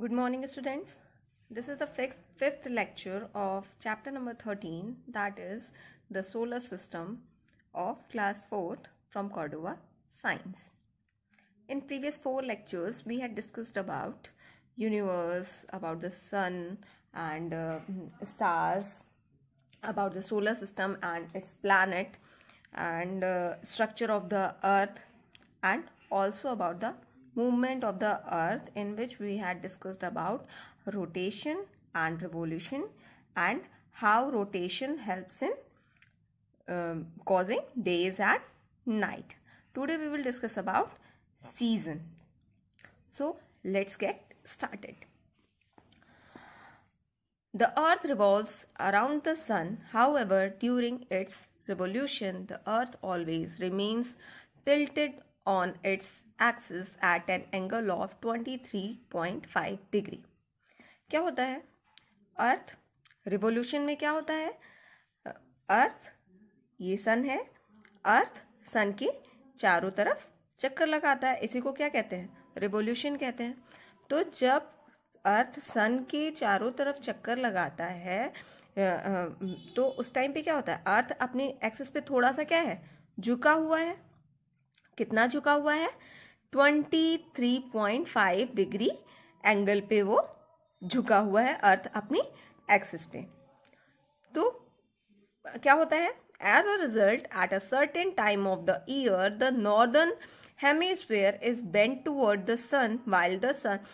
Good morning students. This is the fifth, fifth lecture of chapter number 13 that is the solar system of class 4th from Cordova Science. In previous four lectures we had discussed about universe, about the sun and uh, stars, about the solar system and its planet and uh, structure of the earth and also about the movement of the earth in which we had discussed about rotation and revolution and how rotation helps in um, causing days and night. Today we will discuss about season. So let's get started. The earth revolves around the sun. However, during its revolution, the earth always remains tilted on its axis at an angle of 23.5 degree क्या होता है earth revolution में क्या होता है अर्थ ये सन है अर्थ सन के चारों तरफ चक्कर लगाता है इसी को क्या कहते हैं रिवोल्यूशन कहते हैं तो जब अर्थ सन के चारों तरफ चक्कर लगाता है तो उस टाइम पे क्या होता है अर्थ अपने एक्सेस पे थोड़ा सा क्या है झुका हुआ है कितना झुका हुआ है 23.5 डिग्री एंगल पे वो झुका हुआ है अर्थ अपनी एक्सिस पे तो क्या होता है as a result at a certain time of the year the northern hemisphere is bent toward the sun while the sun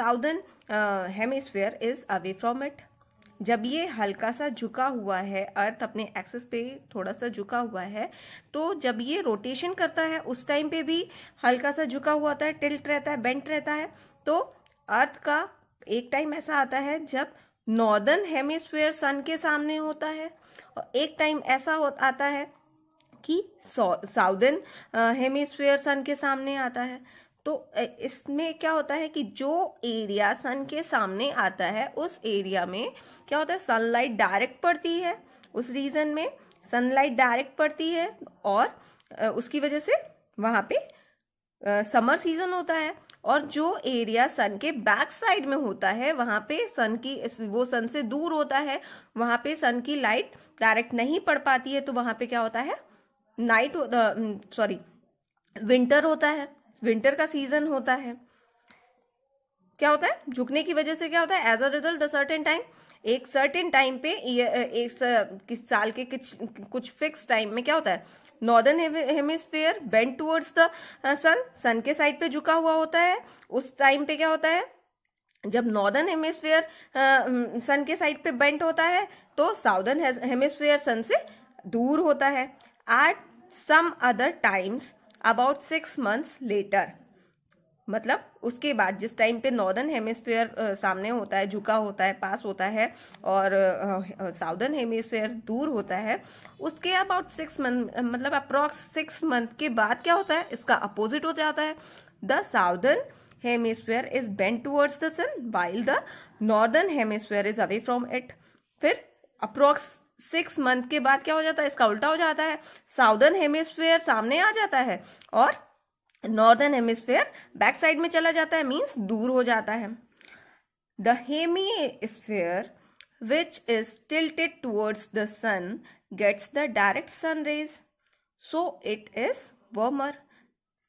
southern hemisphere is away from it जब ये हल्का सा झुका हुआ है अर्थ अपने एक्सेस पे थोड़ा सा झुका हुआ है तो जब ये रोटेशन करता है उस टाइम पे भी हल्का सा झुका हुआ होता है टिल्ट रहता है बेंट रहता है तो अर्थ का एक टाइम ऐसा आता है जब नॉर्दर्न हेमिस्फेयर सन के सामने होता है और एक टाइम ऐसा हो, आता है कि साउदर्न हेमिस्फेयर सन के सामने आता है तो इसमें क्या होता है कि जो एरिया सन के सामने आता है उस एरिया में क्या होता है सनलाइट डायरेक्ट पड़ती है उस रीजन में सनलाइट डायरेक्ट पड़ती है और उसकी वजह से वहाँ पे समर सीजन होता है और जो एरिया सन के बैक साइड में होता है वहाँ पे सन की वो सन से दूर होता है वहाँ पे सन की लाइट डायरेक्ट नहीं पड़ पाती है तो वहाँ पे क्या होता है नाइट सॉरी विंटर होता है विंटर का सीजन होता है क्या होता है झुकने की वजह से क्या होता है as a result the certain time एक सर्टेन टाइम पे एक किस साल के कुछ कुछ फिक्स टाइम में क्या होता है northern hemisphere bend towards the sun sun के साइड पे झुका हुआ होता है उस टाइम पे क्या होता है जब नॉर्दर्न हेमिस्फेयर सन के साइड पे बेंट होता है तो साउदर्न हेमिस्फेयर सन से दूर होता है at some other times about six months later मतलब उसके बाद जिस टाइम पे नॉर्दर्न हेमिसफेयर सामने होता है झुका होता है पास होता है और साउदर्न हेमिसफेयर दूर होता है उसके अबाउट सिक्स मंथ मतलब अप्रॉक्स सिक्स मंथ के बाद क्या होता है इसका अपोजिट हो जाता है the southern hemisphere is bent towards the sun while the northern hemisphere is away from it फिर अप्रॉक्स सिक्स मंथ के बाद क्या हो जाता है इसका उल्टा हो जाता है साउदर्न हेमिस्फेयर सामने आ जाता है और नॉर्दर्न हेमिस्फेयर बैक साइड में चला जाता है मीन्स दूर हो जाता है the hemisphere which is tilted towards the sun gets the direct sun rays so it is warmer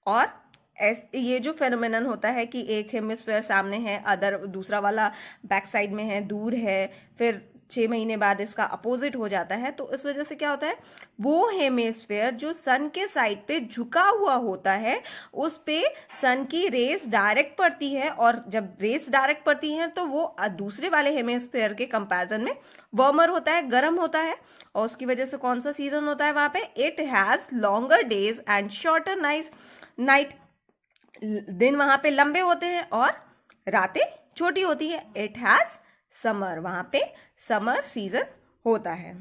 और एस ये जो फेनोमेनन होता है कि एक हेमिस्फेयर सामने है अदर दूसरा वाला बैक साइड में है दूर है फिर छः महीने बाद इसका अपोजिट हो जाता है तो इस वजह से क्या होता है वो हेमेस्फेयर जो सन के साइड पे झुका हुआ होता है उस पे सन की रेस डायरेक्ट पड़ती है और जब रेस डायरेक्ट पड़ती है तो वो दूसरे वाले हेमेस्फेयर के कंपैरिजन में वार्मर होता है गर्म होता है और उसकी वजह से कौन सा सीजन होता है वहाँ पे it has longer days and shorter night night दिन वहाँ पे लंबे होते हैं और रातें छोटी होती है इट हैज़ समर वहाँ पे समर सीजन होता है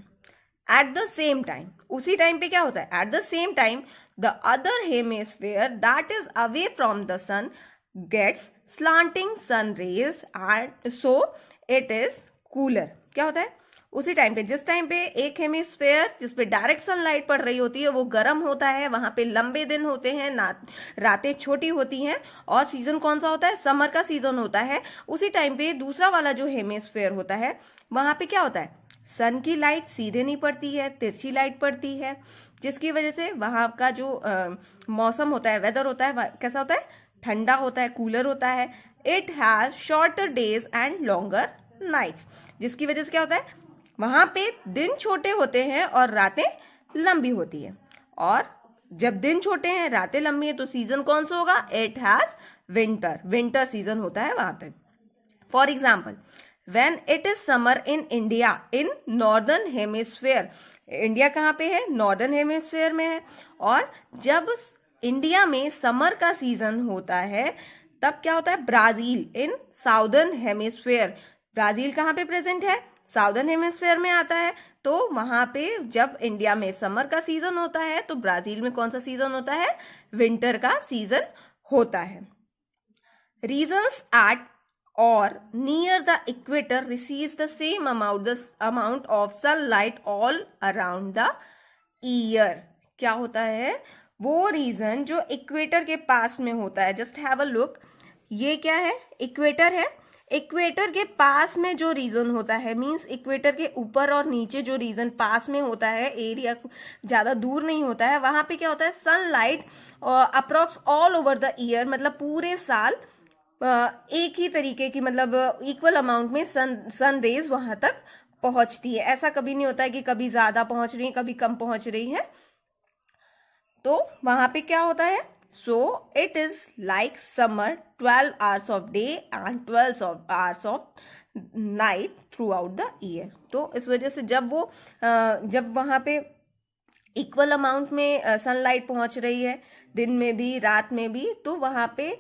एट द सेम टाइम उसी टाइम पे क्या होता है at the same time the other hemisphere that is away from the sun gets slanting sun rays and so it is cooler क्या होता है उसी टाइम पे जिस टाइम पे एक हेमिस्फेयर जिसपे डायरेक्ट सनलाइट पड़ रही होती है वो गर्म होता है वहां पे लंबे दिन होते हैं रातें छोटी होती हैं और सीजन कौन सा होता है समर का सीजन होता है उसी टाइम पे दूसरा वाला जो हेमिस्फेयर होता है वहां पे क्या होता है सन की लाइट सीधे नहीं पड़ती है तिरछी लाइट पड़ती है जिसकी वजह से वहाँ का जो आ, मौसम होता है वेदर होता है कैसा होता है ठंडा होता है कूलर होता है it has shorter days and longer nights जिसकी वजह से क्या होता है वहाँ पे दिन छोटे होते हैं और रातें लंबी होती है और जब दिन छोटे हैं रातें लंबी हैं तो सीजन कौन सा होगा it has winter winter season होता है वहां पे for example when it is summer in India in northern hemisphere India कहाँ पे है नॉर्दर्न हेमिस्फेयर में है और जब इंडिया में समर का सीजन होता है तब क्या होता है Brazil in southern hemisphere Brazil कहाँ पे प्रेजेंट है साउदर्न हेमिस्फेयर में आता है तो वहाँ पे जब इंडिया में समर का सीज़न होता है तो ब्राज़ील में कौन सा सीज़न होता है विंटर का सीज़न होता है regions at near the equator equator the same amount the amount of sunlight all around the year क्या होता है वो रीजन जो इक्वेटर के पास में होता है जस्ट हैव अ लुक ये क्या है इक्वेटर है इक्वेटर के पास में जो रीजन होता है मींस इक्वेटर के ऊपर और नीचे जो रीजन पास में होता है एरिया ज़्यादा दूर नहीं होता है वहां पे क्या होता है sunlight approx all over the year मतलब पूरे साल एक ही तरीके की मतलब इक्वल अमाउंट में सन सन रेज वहां तक पहुंचती है ऐसा कभी नहीं होता है कि कभी ज़्यादा पहुंच रही है कभी कम पहुंच रही है तो वहां पे क्या होता है So it is like summer 12 hours of day and 12 of hours of night throughout the year. तो इस वजह से जब वो जब वहाँ पे इक्वल अमाउंट में सनलाइट पहुँच रही है दिन में भी रात में भी तो वहाँ पे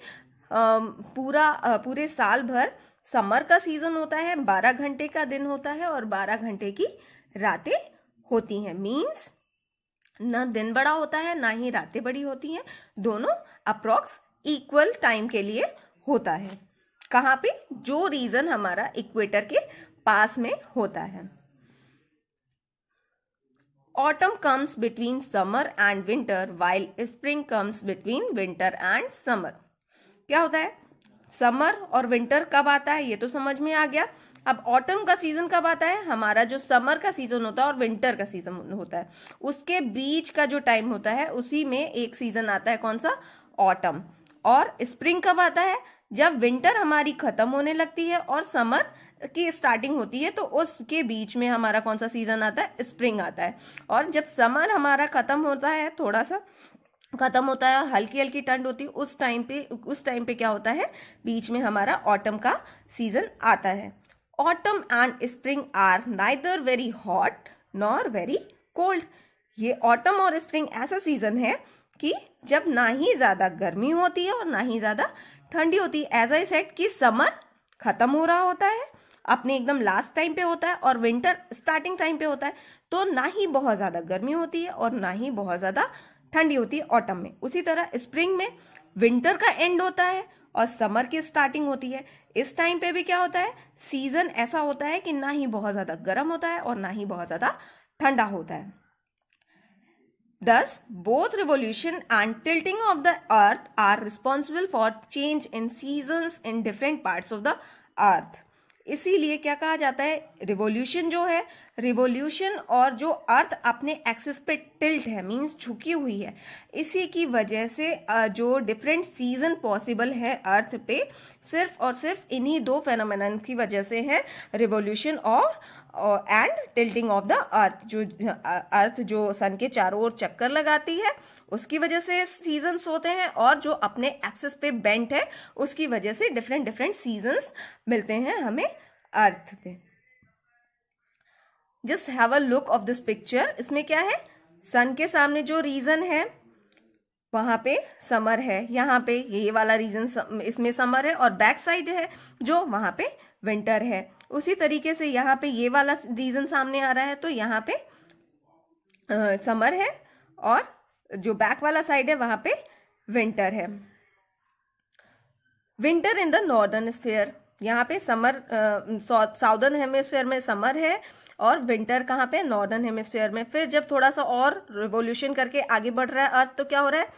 पूरा पूरे साल भर समर का सीजन होता है 12 घंटे का दिन होता है और 12 घंटे की रातें होती हैं मीन्स ना दिन बड़ा होता है ना ही रातें बड़ी होती हैं दोनों अप्रॉक्स इक्वल टाइम के लिए होता है कहाँ पे जो रीजन हमारा इक्वेटर के पास में होता है autumn comes between summer and winter while spring comes between winter and summer क्या होता है समर और विंटर कब आता है ये तो समझ में आ गया अब ऑटम का सीजन कब आता है हमारा जो समर का सीजन होता है और विंटर का सीजन होता है उसके बीच का जो टाइम होता है उसी में एक सीजन आता है कौन सा ऑटम और स्प्रिंग कब आता है जब विंटर हमारी खत्म होने लगती है और समर की स्टार्टिंग होती है तो उसके बीच में हमारा कौन सा सीजन आता है स्प्रिंग आता है और जब समर हमारा खत्म होता है थोड़ा सा खत्म होता है हल्की हल्की ठंड होती है उस टाइम पे उस टाइम पे क्या होता है बीच में हमारा ऑटम का सीजन आता है autumn and spring are neither very hot nor very cold ये ऑटम और स्प्रिंग ऐसा सीजन है कि जब ना ही ज़्यादा गर्मी होती है और ना ही ज़्यादा ठंडी होती है एज आई सेट कि समर खत्म हो रहा होता है अपने एकदम लास्ट टाइम पे होता है और विंटर स्टार्टिंग टाइम पे होता है तो ना ही बहुत ज़्यादा गर्मी होती है और ना ही बहुत ज़्यादा ठंडी होती है ऑटम में उसी तरह स्प्रिंग में विंटर का एंड होता है और समर की स्टार्टिंग होती है इस टाइम पे भी क्या होता है सीजन ऐसा होता है कि ना ही बहुत ज्यादा गर्म होता है और ना ही बहुत ज्यादा ठंडा होता है thus both revolution and tilting of the earth are responsible for change in season in different part of the earth इसीलिए क्या कहा जाता है रिवोल्यूशन जो है रिवोल्यूशन और जो अर्थ अपने एक्सिस पे टिल्ट है मींस झुकी हुई है इसी की वजह से जो डिफरेंट सीजन पॉसिबल है अर्थ पे सिर्फ और सिर्फ इन्हीं दो फेनोमेन की वजह से है रिवोल्यूशन और and tilting of the earth जो अर्थ जो सन के चारों ओर चक्कर लगाती है उसकी वजह से सीजन्स होते हैं और जो अपने एक्सेस पे बेंट है उसकी वजह से डिफरेंट डिफरेंट सीजन्स मिलते हैं हमें अर्थ पे just have a look of this picture इसमें क्या है सन के सामने जो रीजन है वहाँ पे समर है यहाँ पे ये वाला रीजन इसमें समर है और बैक साइड है जो वहाँ पे विंटर है उसी तरीके से यहाँ पे ये वाला रीज़न सामने आ रहा है तो यहाँ पे आ, समर है और जो बैक वाला साइड है वहां पे विंटर है winter in the northern sphere यहाँ पे समर साउदर्न हेमोस्फेयर में समर है और विंटर कहाँ पे नॉर्दर्न हेमोस्फेयर में फिर जब थोड़ा सा और रिवोल्यूशन करके आगे बढ़ रहा है अर्थ तो क्या हो रहा है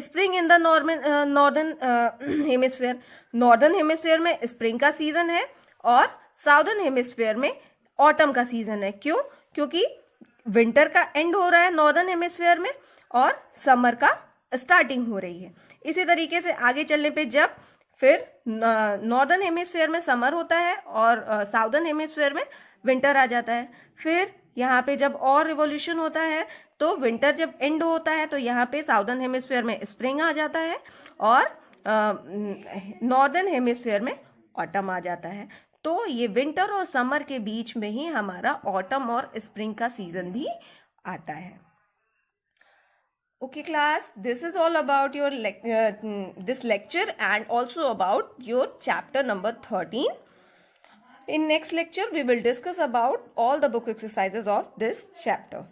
spring in the norman northern hemisphere northern hemisphere में स्प्रिंग का सीजन है और साउदर्न हेमिस्फेयर में ऑटम का सीजन है क्यों क्योंकि विंटर का एंड हो रहा है नॉर्दर्न हेमिस्फेयर में और समर का स्टार्टिंग हो रही है इसी तरीके से आगे चलने पे जब फिर नॉर्दर्न हेमिस्फेयर में समर होता है और साउदर्न हेमिस्फेयर में विंटर आ जाता है फिर यहाँ पे जब और रिवोल्यूशन होता है तो विंटर जब एंड होता है तो यहाँ पे साउदर्न हेमिस्फेयर में स्प्रिंग आ जाता है और नॉर्दर्न हेमिस्फेयर में ऑटम आ जाता है तो ये विंटर और समर के बीच में ही हमारा ऑटम और स्प्रिंग का सीजन भी आता है okay class this is all about your this lecture and also about your chapter number thirteen In next lecture, we will discuss about all the book exercises of this chapter.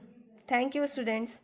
Thank you students.